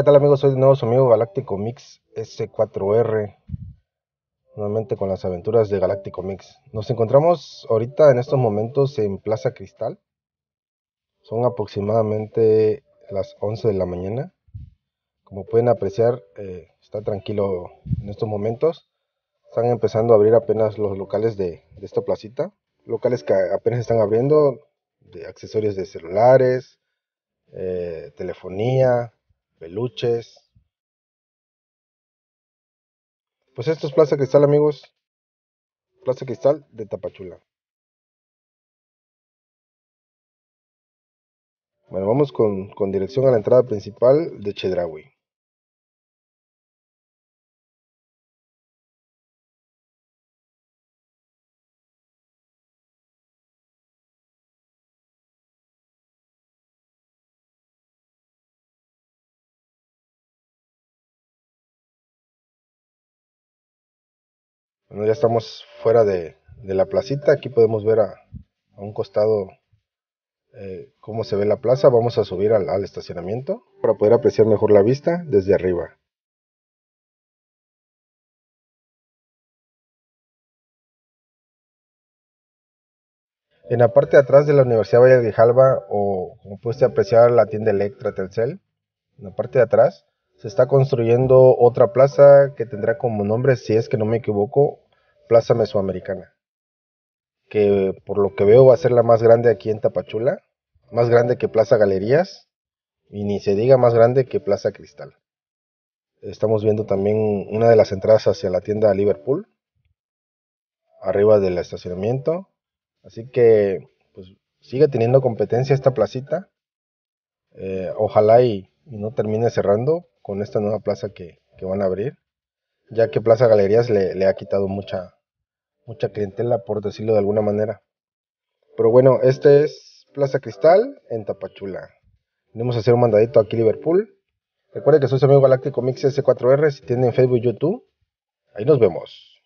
¿qué tal amigos? Soy de nuevo su amigo Galáctico Mix S4R, nuevamente con las aventuras de Galáctico Mix. Nos encontramos ahorita en estos momentos en Plaza Cristal. Son aproximadamente las 11 de la mañana. Como pueden apreciar, eh, está tranquilo en estos momentos. Están empezando a abrir apenas los locales de, esta placita. Locales que apenas están abriendo, de accesorios de celulares, eh, telefonía, peluches. Pues esto es Plaza Cristal, amigos. Plaza Cristal de Tapachula. Bueno, vamos con, con dirección a la entrada principal de Chedraui. Bueno, ya estamos fuera de, de la placita. Aquí podemos ver a, a un costado eh, cómo se ve la plaza. Vamos a subir al, estacionamiento para poder apreciar mejor la vista desde arriba. En la parte de atrás de la Universidad Valle de Jalba, o como pudiste apreciar la tienda Electra Telcel, en la parte de atrás, se está construyendo otra plaza que tendrá como nombre, si es que no me equivoco, Plaza Mesoamericana, que por lo que veo va a ser la más grande aquí en Tapachula, más grande que Plaza Galerías y ni se diga más grande que Plaza Cristal. Estamos viendo también una de las entradas hacia la tienda Liverpool, arriba del estacionamiento, así que pues, sigue teniendo competencia esta placita. Eh, ojalá y no termine cerrando con esta nueva plaza que, van a abrir, ya que Plaza Galerías le, ha quitado mucha, mucha clientela, por decirlo de alguna manera. Pero bueno, este es Plaza Cristal en Tapachula. Venimos a hacer un mandadito aquí Liverpool. Recuerden que soy su amigo Galáctico Mix S4R, si tienen Facebook y YouTube. Ahí nos vemos.